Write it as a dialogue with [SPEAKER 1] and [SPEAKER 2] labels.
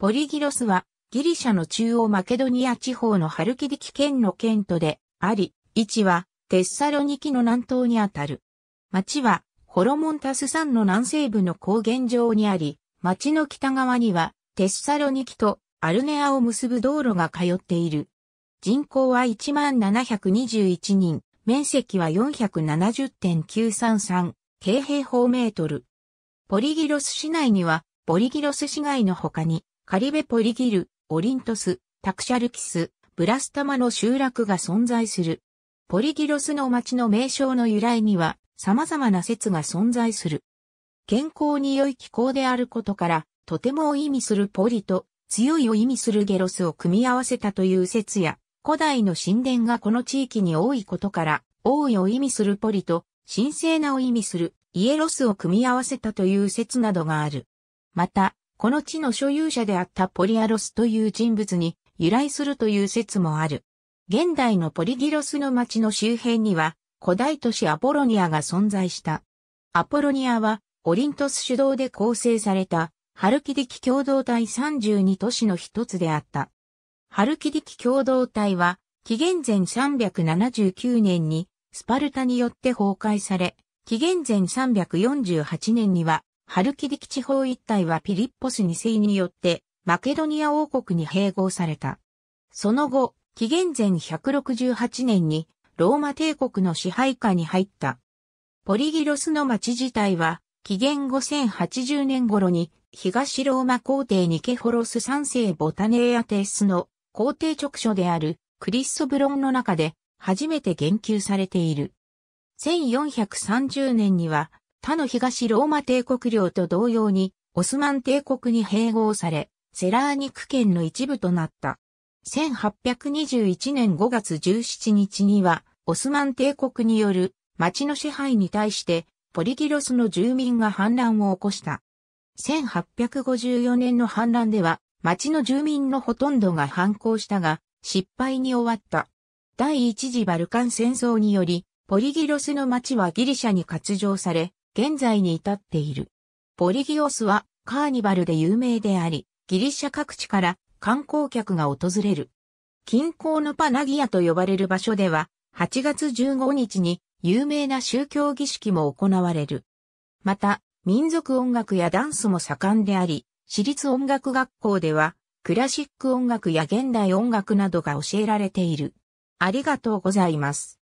[SPEAKER 1] ポリギロスは、ギリシャの中央マケドニア地方のハルキディキ県の県都であり、位置はテッサロニキの南東にあたる。町はホロモンタス山の南西部の高原上にあり、町の北側にはテッサロニキとアルネアを結ぶ道路が通っている。人口は1721人、面積は470.933平方メートル。ポリギロス市内には、ポリギロス市街の他に、カリベポリギル、オリントス、タクシャルキス、ブラスタマの集落が存在する。ポリギロスの町の名称の由来には様々な説が存在する。健康に良い気候であることから、とてもを意味するポリと強いを意味するゲロスを組み合わせたという説や、古代の神殿がこの地域に多いことから、王位を意味するポリと神聖なを意味するイエロスを組み合わせたという説などがある。また、この地の所有者であったポリアロスという人物に由来するという説もある。現代のポリギロスの町の周辺には古代都市アポロニアが存在した。アポロニアはオリントス主導で構成されたハルキディキ共同体32都市の一つであった。ハルキディキ共同体は紀元前379年にスパルタによって崩壊され、紀元前348年にはハルキリキ地方一帯はピリッポス2世によってマケドニア王国に併合された。その後、紀元前168年にローマ帝国の支配下に入った。ポリギロスの町自体は紀元後1080年頃に東ローマ皇帝ニケホロス3世ボタネーアテスの皇帝直所であるクリスソブロンの中で初めて言及されている。1430年には他の東ローマ帝国領と同様に、オスマン帝国に併合され、セラーニク県の一部となった。1821年5月17日には、オスマン帝国による町の支配に対して、ポリギロスの住民が反乱を起こした。1854年の反乱では、町の住民のほとんどが反抗したが、失敗に終わった。第一次バルカン戦争により、ポリギロスの町はギリシャに割譲され、現在に至っている。ポリギオスはカーニバルで有名であり、ギリシャ各地から観光客が訪れる。近郊のパナギアと呼ばれる場所では、8月15日に有名な宗教儀式も行われる。また、民族音楽やダンスも盛んであり、私立音楽学校では、クラシック音楽や現代音楽などが教えられている。ありがとうございます。